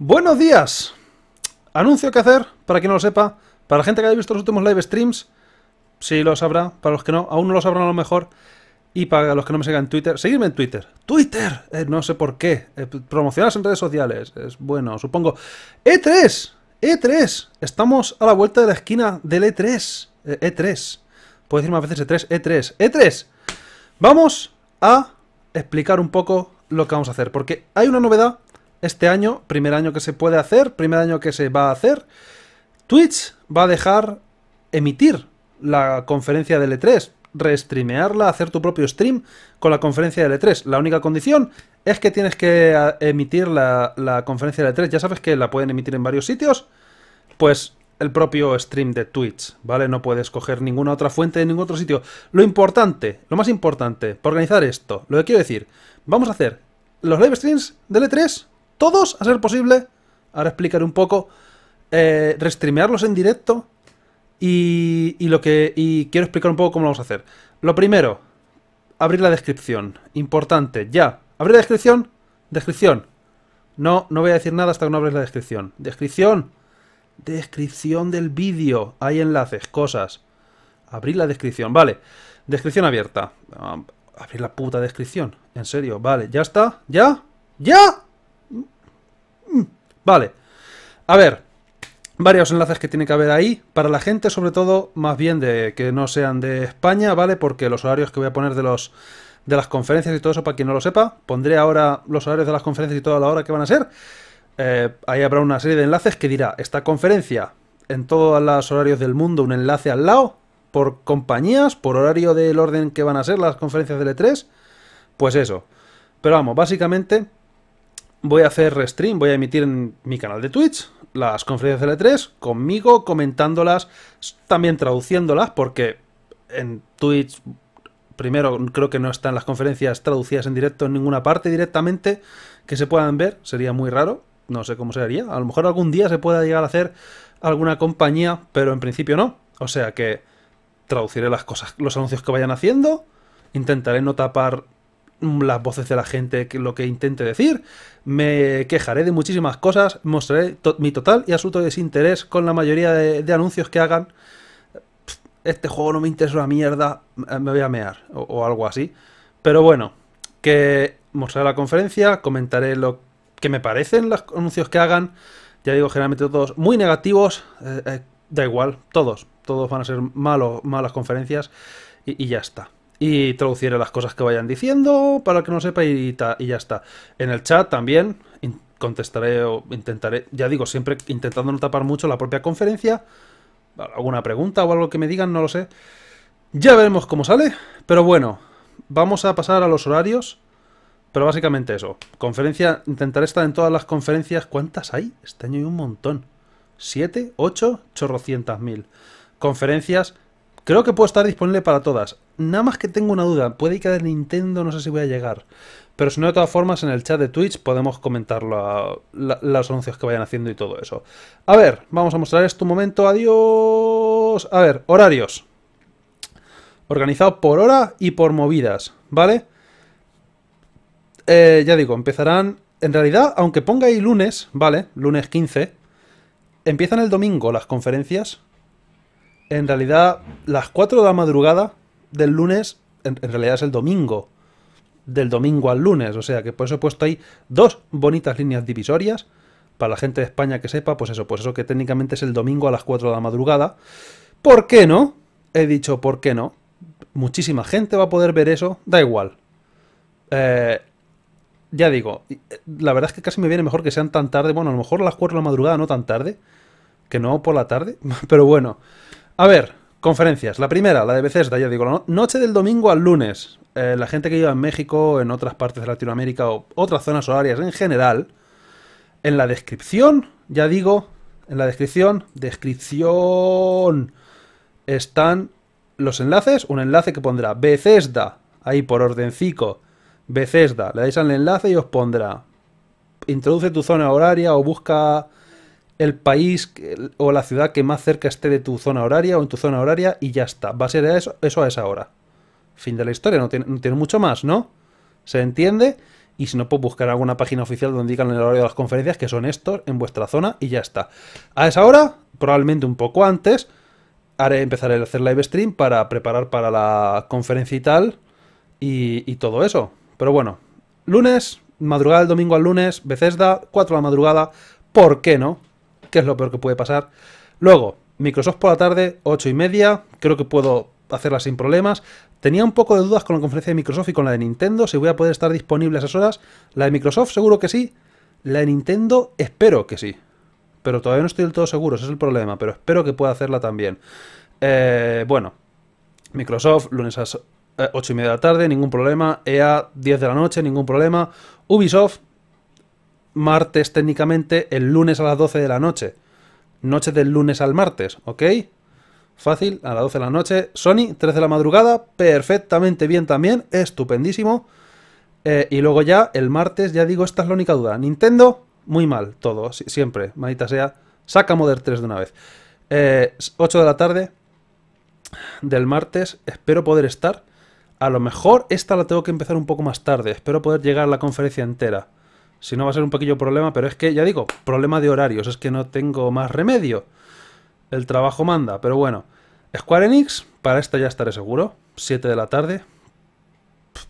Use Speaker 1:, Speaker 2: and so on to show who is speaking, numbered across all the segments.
Speaker 1: Buenos días. Anuncio que hacer, para quien no lo sepa, para la gente que haya visto los últimos live streams, sí lo sabrá, para los que no, aún no lo sabrán a lo mejor, y para los que no me sigan en Twitter, seguidme en Twitter. Twitter, eh, no sé por qué, eh, promocionar en redes sociales, es bueno, supongo. E3, E3, estamos a la vuelta de la esquina del E3, E3, eh, e puedo decir más veces E3, E3, E3. Vamos a explicar un poco lo que vamos a hacer, porque hay una novedad este año, primer año que se puede hacer, primer año que se va a hacer, Twitch va a dejar emitir la conferencia de E3, restreamearla, hacer tu propio stream con la conferencia de E3. La única condición es que tienes que ah, emitir la, conferencia de E3. Ya sabes que la pueden emitir en varios sitios. Pues el propio stream de Twitch, ¿vale? No puedes coger ninguna otra fuente de ningún otro sitio. Lo importante, lo más importante, para organizar esto, lo que quiero decir, vamos a hacer los live streams de E3 todos, a ser posible. Ahora explicaré un poco. Eh, restreamearlos en directo. Y, y, lo que. Y quiero explicar un poco cómo lo vamos a hacer. Lo primero, abrir la descripción. Importante, ya. Abrir la descripción. Descripción. No, no voy a decir nada hasta que no abres la descripción. Descripción. Descripción del vídeo. Hay enlaces, cosas. Abrir la descripción. Vale. Descripción abierta. Ah, abrir la puta descripción. En serio. Vale, ya está. ¿Ya? ¿Ya? Vale. A ver, varios enlaces que tiene que haber ahí. Para la gente, sobre todo, más bien de que no sean de España, ¿vale? Porque los horarios que voy a poner de los de las conferencias y todo eso, para quien no lo sepa, pondré ahora los horarios de las conferencias y toda la hora que van a ser. Eh, ahí habrá una serie de enlaces que dirá, esta conferencia, en todos los horarios del mundo, un enlace al lado, por compañías, por horario del orden que van a ser las conferencias del E3, pues eso. Pero vamos, básicamente voy a hacer stream, voy a emitir en mi canal de Twitch las conferencias de L3 conmigo comentándolas, también traduciéndolas, porque en Twitch primero creo que no están las conferencias traducidas en directo en ninguna parte directamente que se puedan ver, sería muy raro, no sé cómo se haría, a lo mejor algún día se pueda llegar a hacer alguna compañía, pero en principio no, o sea que traduciré las cosas, los anuncios que vayan haciendo, intentaré no tapar las voces de la gente, lo que intente decir. Me quejaré de muchísimas cosas, mostraré mi total y absoluto desinterés con la mayoría de, anuncios que hagan. este juego no me interesa una mierda, eh, me voy a mear o, algo así. Pero bueno, que mostraré la conferencia, comentaré lo que me parecen los anuncios que hagan. Ya digo, generalmente todos muy negativos. Eh, eh, da igual, todos. Todos van a ser malos, malas conferencias y ya está y traduciré las cosas que vayan diciendo para que no sepa y, ya está. En el chat también contestaré o intentaré, ya digo, siempre intentando no tapar mucho la propia conferencia, alguna pregunta o algo que me digan, no lo sé. Ya veremos cómo sale, pero bueno, vamos a pasar a los horarios, pero básicamente eso. Conferencia, intentaré estar en todas las conferencias, ¿cuántas hay? Este año hay un montón. ¿Siete? ¿Ocho? Chorrocientas mil. Conferencias, creo que puedo estar disponible para todas nada más que tengo una duda. Puede que a Nintendo no sé si voy a llegar. Pero si no, de todas formas, en el chat de Twitch podemos comentar a los anuncios que vayan haciendo y todo eso. A ver, vamos a mostrar esto un momento. Adiós. A ver, horarios. Organizado por hora y por movidas, ¿vale? Eh, ya digo, empezarán... En realidad, aunque ponga ahí lunes, ¿vale? Lunes 15. Empiezan el domingo las conferencias. En realidad, las 4 de la madrugada del lunes, en, realidad es el domingo, del domingo al lunes, o sea que por eso he puesto ahí dos bonitas líneas divisorias, para la gente de España que sepa, pues eso, pues eso que técnicamente es el domingo a las 4 de la madrugada. ¿Por qué no? He dicho, ¿por qué no? Muchísima gente va a poder ver eso, da igual. Eh, ya digo, eh, la verdad es que casi me viene mejor que sean tan tarde, bueno, a lo mejor a las 4 de la madrugada, no tan tarde, que no por la tarde, pero bueno. A ver, Conferencias. La primera, la de Bethesda, ya digo, noche del domingo al lunes. Eh, la gente que lleva en México, en otras partes de Latinoamérica o otras zonas horarias en general, en la descripción, ya digo, en la descripción, descripción, están los enlaces. Un enlace que pondrá Bethesda, ahí por ordencico, Bethesda. Le dais al enlace y os pondrá introduce tu zona horaria o busca el país o la ciudad que más cerca esté de tu zona horaria o en tu zona horaria y ya está. Va a ser eso, a esa hora. Fin de la historia, no tiene, mucho más, ¿no? ¿Se entiende? Y si no, puedo buscar alguna página oficial donde digan el horario de las conferencias, que son estos, en vuestra zona, y ya está. A esa hora, probablemente un poco antes, haré, empezaré a hacer live stream para preparar para la conferencia y tal, y, todo eso. Pero bueno, lunes, madrugada del domingo al lunes, Bethesda, 4 a la madrugada, ¿por qué no? que es lo peor que puede pasar. Luego, Microsoft por la tarde, 8 y media, creo que puedo hacerla sin problemas. Tenía un poco de dudas con la conferencia de Microsoft y con la de Nintendo, si voy a poder estar disponible a esas horas. La de Microsoft seguro que sí, la de Nintendo espero que sí. Pero todavía no estoy del todo seguro, ese es el problema, pero espero que pueda hacerla también. Eh, bueno, Microsoft, lunes a 8 eh, y media de la tarde, ningún problema. EA, 10 de la noche, ningún problema. Ubisoft, martes técnicamente, el lunes a las 12 de la noche. Noche del lunes al martes, ¿ok? Fácil, a las 12 de la noche. Sony, 3 de la madrugada, perfectamente bien también, estupendísimo. Eh, y luego ya, el martes, ya digo, esta es la única duda. Nintendo, muy mal, todo, siempre, maldita sea. Saca Modern 3 de una vez. 8 eh, de la tarde del martes, espero poder estar. A lo mejor esta la tengo que empezar un poco más tarde, espero poder llegar a la conferencia entera. Si no va a ser un pequeño problema, pero es que, ya digo, problema de horarios, es que no tengo más remedio. El trabajo manda, pero bueno. Square Enix, para esta ya estaré seguro. 7 de la tarde.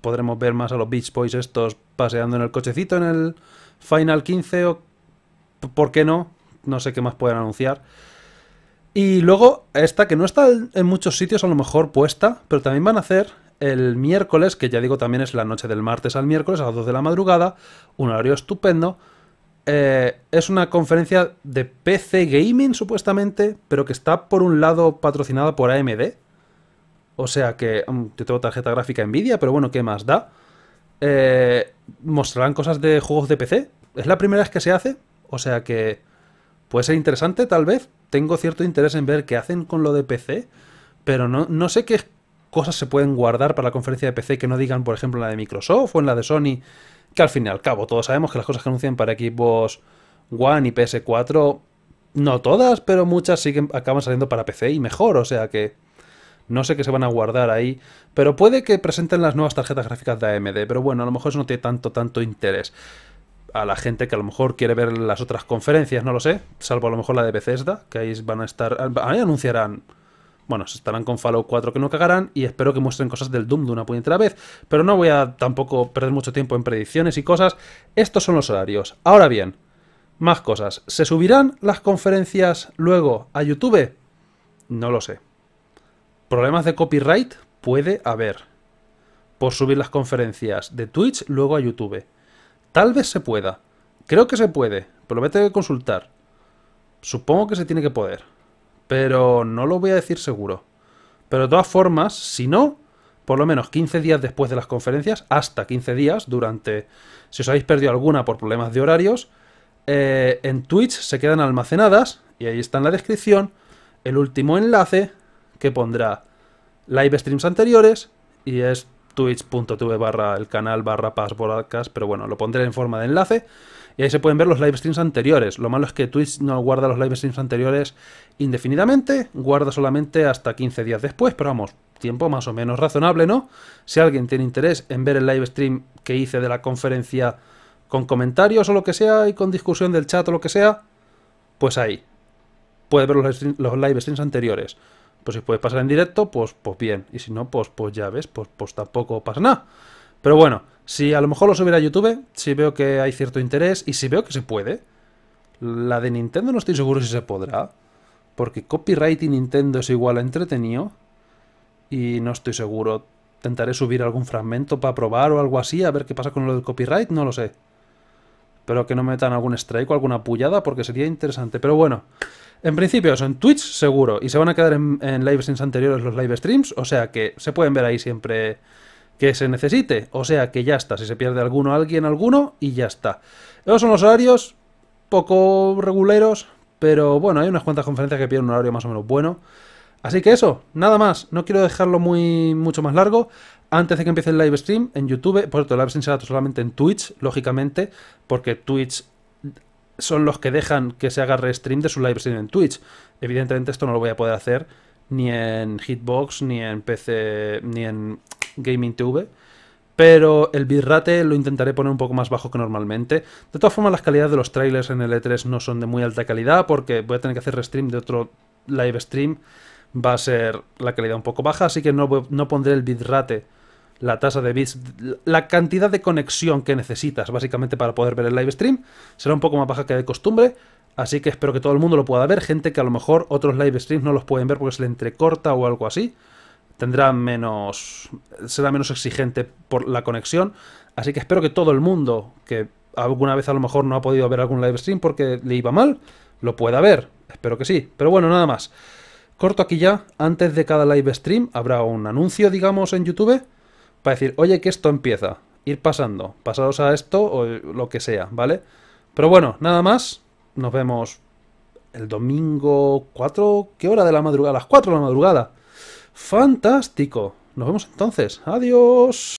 Speaker 1: Podremos ver más a los Beach Boys estos paseando en el cochecito en el Final 15 o... ¿Por qué no? No sé qué más pueden anunciar. Y luego esta que no está en muchos sitios a lo mejor puesta, pero también van a hacer el miércoles, que ya digo también es la noche del martes al miércoles a las 2 de la madrugada, un horario estupendo. Eh, es una conferencia de PC Gaming supuestamente, pero que está por un lado patrocinada por AMD. O sea que mm, yo tengo tarjeta gráfica Nvidia, pero bueno, ¿qué más da? Eh, mostrarán cosas de juegos de PC. Es la primera vez que se hace, o sea que puede ser interesante tal vez. Tengo cierto interés en ver qué hacen con lo de PC, pero no, no sé qué cosas se pueden guardar para la conferencia de PC que no digan, por ejemplo, en la de Microsoft o en la de Sony, que al fin y al cabo todos sabemos que las cosas que anuncian para equipos One y PS4, no todas, pero muchas siguen, acaban saliendo para PC y mejor, o sea que no sé qué se van a guardar ahí, pero puede que presenten las nuevas tarjetas gráficas de AMD, pero bueno, a lo mejor eso no tiene tanto, tanto interés a la gente que a lo mejor quiere ver las otras conferencias, no lo sé, salvo a lo mejor la de Bethesda, que ahí van a estar, ahí anunciarán bueno, se estarán con Fallout 4 que no cagarán y espero que muestren cosas del Doom de una puñetera vez. Pero no voy a tampoco perder mucho tiempo en predicciones y cosas. Estos son los horarios. Ahora bien, más cosas. ¿Se subirán las conferencias luego a YouTube? No lo sé. ¿Problemas de copyright? Puede haber. Por subir las conferencias de Twitch luego a YouTube. Tal vez se pueda. Creo que se puede, pero lo que consultar. Supongo que se tiene que poder pero no lo voy a decir seguro. Pero de todas formas, si no, por lo menos 15 días después de las conferencias, hasta 15 días, durante, si os habéis perdido alguna por problemas de horarios, eh, en Twitch se quedan almacenadas, y ahí está en la descripción, el último enlace que pondrá live streams anteriores, y es twitch.tv barra el canal barra Paz pero bueno, lo pondré en forma de enlace. Y ahí se pueden ver los live streams anteriores. Lo malo es que Twitch no guarda los live streams anteriores indefinidamente, guarda solamente hasta 15 días después, pero vamos, tiempo más o menos razonable, ¿no? Si alguien tiene interés en ver el live stream que hice de la conferencia con comentarios o lo que sea y con discusión del chat o lo que sea, pues ahí. Puede ver los, live streams anteriores. Pues si puedes pasar en directo, pues, pues bien. Y si no, pues, pues ya ves, pues, pues tampoco pasa nada. Pero bueno, si a lo mejor lo subiera a YouTube, si veo que hay cierto interés y si veo que se puede. La de Nintendo no estoy seguro si se podrá. Porque copyright y Nintendo es igual a entretenido. Y no estoy seguro. ¿tentaré subir algún fragmento para probar o algo así, a ver qué pasa con lo del copyright, no lo sé. Pero que no metan algún strike o alguna pullada, porque sería interesante. Pero bueno, en principio eso, en Twitch seguro. Y se van a quedar en, en live streams anteriores los live streams, o sea que se pueden ver ahí siempre que se necesite. O sea que ya está, si se pierde alguno, alguien, alguno, y ya está. Esos son los horarios, poco reguleros, pero bueno, hay unas cuantas conferencias que pierden un horario más o menos bueno. Así que eso, nada más, no quiero dejarlo muy mucho más largo. Antes de que empiece el live stream en YouTube, por cierto, el live stream solamente en Twitch, lógicamente, porque Twitch son los que dejan que se haga stream de su live stream en Twitch. Evidentemente esto no lo voy a poder hacer ni en Hitbox, ni en PC, ni en Gaming TV. Pero el bitrate lo intentaré poner un poco más bajo que normalmente. De todas formas, las calidades de los trailers en el E3 no son de muy alta calidad porque voy a tener que hacer restream de otro live stream. Va a ser la calidad un poco baja, así que no, no pondré el bitrate, la tasa de bits, la cantidad de conexión que necesitas básicamente para poder ver el live stream. Será un poco más baja que de costumbre, Así que espero que todo el mundo lo pueda ver. Gente que a lo mejor otros live streams no los pueden ver porque se le entrecorta o algo así. Tendrá menos. será menos exigente por la conexión. Así que espero que todo el mundo que alguna vez a lo mejor no ha podido ver algún live stream porque le iba mal, lo pueda ver. Espero que sí. Pero bueno, nada más. Corto aquí ya. Antes de cada live stream habrá un anuncio, digamos, en YouTube para decir, oye, que esto empieza. Ir pasando. Pasados a esto o lo que sea, ¿vale? Pero bueno, nada más nos vemos el domingo 4. ¿Qué hora de la madrugada? las 4 de la madrugada. Fantástico. Nos vemos entonces. Adiós.